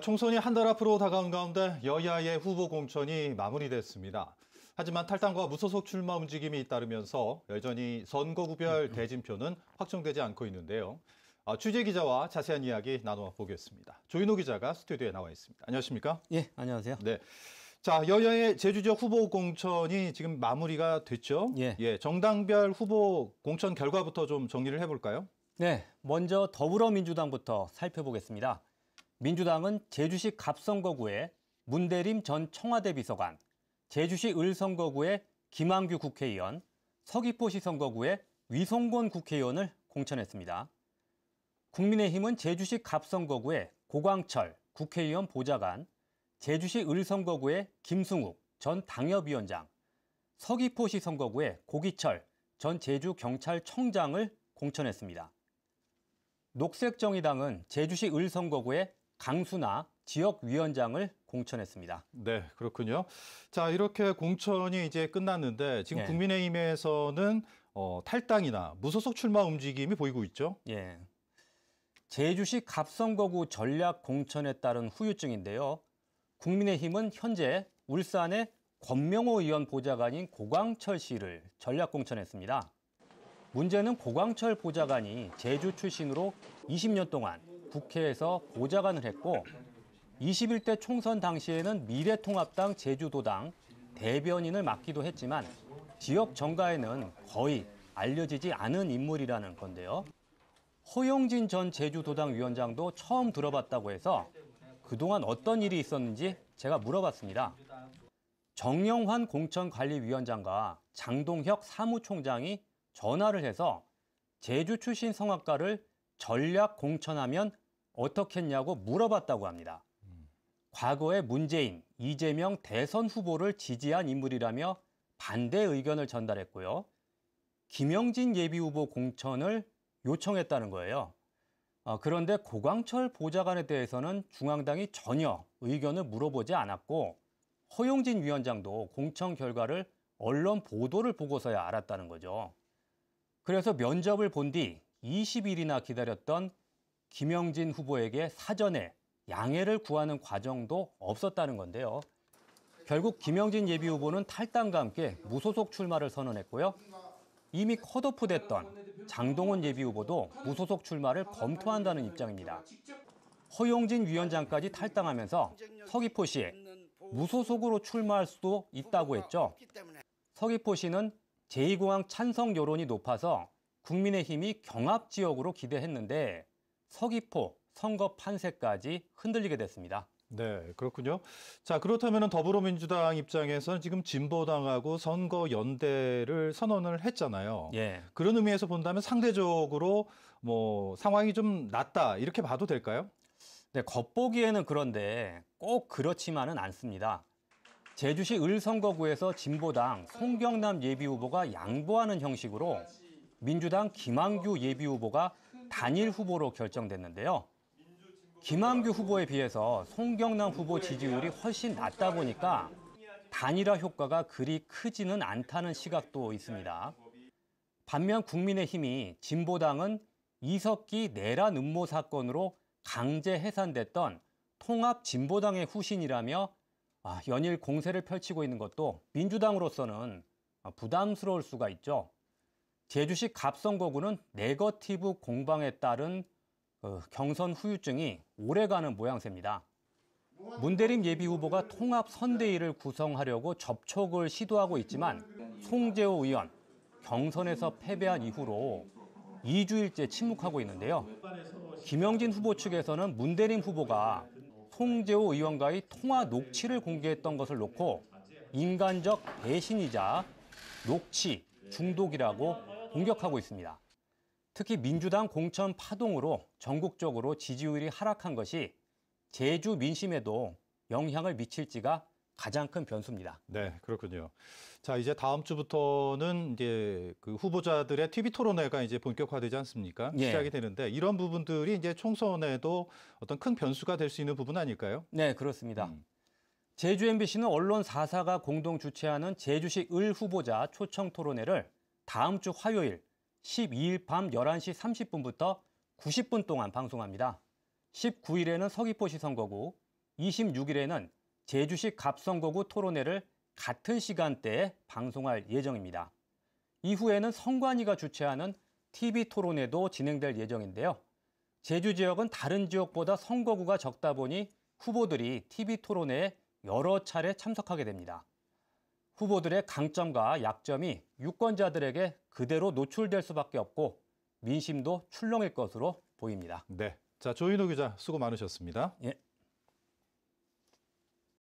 총선이 한 달 앞으로 다가온 가운데 여야의 후보 공천이 마무리됐습니다. 하지만 탈당과 무소속 출마 움직임이 잇따르면서 여전히 선거구별 음, 음. 대진표는 확정되지 않고 있는데요. 아, 취재 기자와 자세한 이야기 나눠 보겠습니다. 조인호 기자가 스튜디오에 나와 있습니다. 안녕하십니까? 예, 안녕하세요. 네. 자, 여야의 제주 지역 후보 공천이 지금 마무리가 됐죠? 예. 예. 정당별 후보 공천 결과부터 좀 정리를 해볼까요? 네. 먼저 더불어민주당부터 살펴보겠습니다. 민주당은 제주시 갑선거구에 문대림 전 청와대 비서관, 제주시 을선거구에 김한규 국회의원, 서귀포시 선거구에 위성권 국회의원을 공천했습니다. 국민의힘은 제주시 갑선거구에 고광철 국회의원 보좌관, 제주시 을선거구에 김승욱 전 당협위원장, 서귀포시 선거구에 고기철 전 제주경찰청장을 공천했습니다. 녹색정의당은 제주시 을선거구에 강수나 지역위원장을 공천했습니다. 네, 그렇군요. 자, 이렇게 공천이 이제 끝났는데 지금 예. 국민의힘에서는 어, 탈당이나 무소속 출마 움직임이 보이고 있죠. 예. 제주시 갑선거구 전략 공천에 따른 후유증인데요. 국민의힘은 현재 울산의 권명호 의원 보좌관인 고광철 씨를 전략 공천했습니다. 문제는 고광철 보좌관이 제주 출신으로 20년 동안 국회에서 보좌관을 했고 21대 총선 당시에는 미래통합당 제주도당 대변인을 맡기도 했지만 지역 정가에는 거의 알려지지 않은 인물이라는 건데요. 허용진 전 제주도당 위원장도 처음 들어봤다고 해서 그동안 어떤 일이 있었는지 제가 물어봤습니다. 정영환 공천관리위원장과 장동혁 사무총장이 전화를 해서 제주 출신 성악가를 전략 공천하면 어떻게 했냐고 물어봤다고 합니다. 과거의 문재인, 이재명 대선 후보를 지지한 인물이라며 반대 의견을 전달했고요. 김영진 예비후보 공천을 요청했다는 거예요. 어, 그런데 고광철 보좌관에 대해서는 중앙당이 전혀 의견을 물어보지 않았고 허용진 위원장도 공천 결과를 언론 보도를 보고서야 알았다는 거죠. 그래서 면접을 본 뒤 20일이나 기다렸던 김영진 후보에게 사전에 양해를 구하는 과정도 없었다는 건데요. 결국 김영진 예비후보는 탈당과 함께 무소속 출마를 선언했고요. 이미 컷오프됐던 장동원 예비후보도 무소속 출마를 검토한다는 입장입니다. 허용진 위원장까지 탈당하면서 서귀포시에 무소속으로 출마할 수도 있다고 했죠. 서귀포시는 제2공항 찬성 여론이 높아서 국민의힘이 경합 지역으로 기대했는데 서귀포 선거 판세까지 흔들리게 됐습니다. 네, 그렇군요. 자, 그렇다면 더불어민주당 입장에서는 지금 진보당하고 선거 연대를 선언을 했잖아요. 예. 그런 의미에서 본다면 상대적으로 뭐 상황이 좀 낫다 이렇게 봐도 될까요? 네, 겉보기에는 그런데 꼭 그렇지만은 않습니다. 제주시 을선거구에서 진보당 송경남 예비후보가 양보하는 형식으로 민주당 김한규 예비후보가 단일 후보로 결정됐는데요. 김한규 후보에 비해서 송경남 후보 지지율이 훨씬 낮다 보니까 단일화 효과가 그리 크지는 않다는 시각도 있습니다. 반면 국민의힘이 진보당은 이석기 내란 음모 사건으로 강제 해산됐던 통합 진보당의 후신이라며 아, 연일 공세를 펼치고 있는 것도 민주당으로서는 부담스러울 수가 있죠. 제주시 갑선거구는 네거티브 공방에 따른 어, 경선 후유증이 오래가는 모양새입니다. 문대림 예비후보가 통합 선대위를 구성하려고 접촉을 시도하고 있지만 송재호 의원 경선에서 패배한 이후로 2주일째 침묵하고 있는데요. 김영진 후보 측에서는 문대림 후보가 송재호 의원과의 통화 녹취를 공개했던 것을 놓고 인간적 배신이자 녹취 중독이라고 공격하고 있습니다. 특히 민주당 공천 파동으로 전국적으로 지지율이 하락한 것이 제주 민심에도 영향을 미칠지가 가장 큰 변수입니다. 네, 그렇군요. 자, 이제 다음 주부터는 이제 그 후보자들의 TV 토론회가 이제 본격화되지 않습니까? 예. 시작이 되는데 이런 부분들이 이제 총선에도 어떤 큰 변수가 될 수 있는 부분 아닐까요? 네, 그렇습니다. 음. 제주 MBC는 언론 4사가 공동 주최하는 제주시 을 후보자 초청 토론회를 다음 주 화요일 12일 밤 11시 30분부터 90분 동안 방송합니다. 19일에는 서귀포시 선거구, 26일에는 제주시 갑선거구 토론회를 같은 시간대에 방송할 예정입니다. 이후에는 성관위가 주최하는 TV 토론회도 진행될 예정인데요. 제주 지역은 다른 지역보다 선거구가 적다 보니 후보들이 TV 토론회에 여러 차례 참석하게 됩니다. 후보들의 강점과 약점이 유권자들에게 그대로 노출될 수밖에 없고 민심도 출렁일 것으로 보입니다. 네. 자, 조인호 기자 수고 많으셨습니다. 예.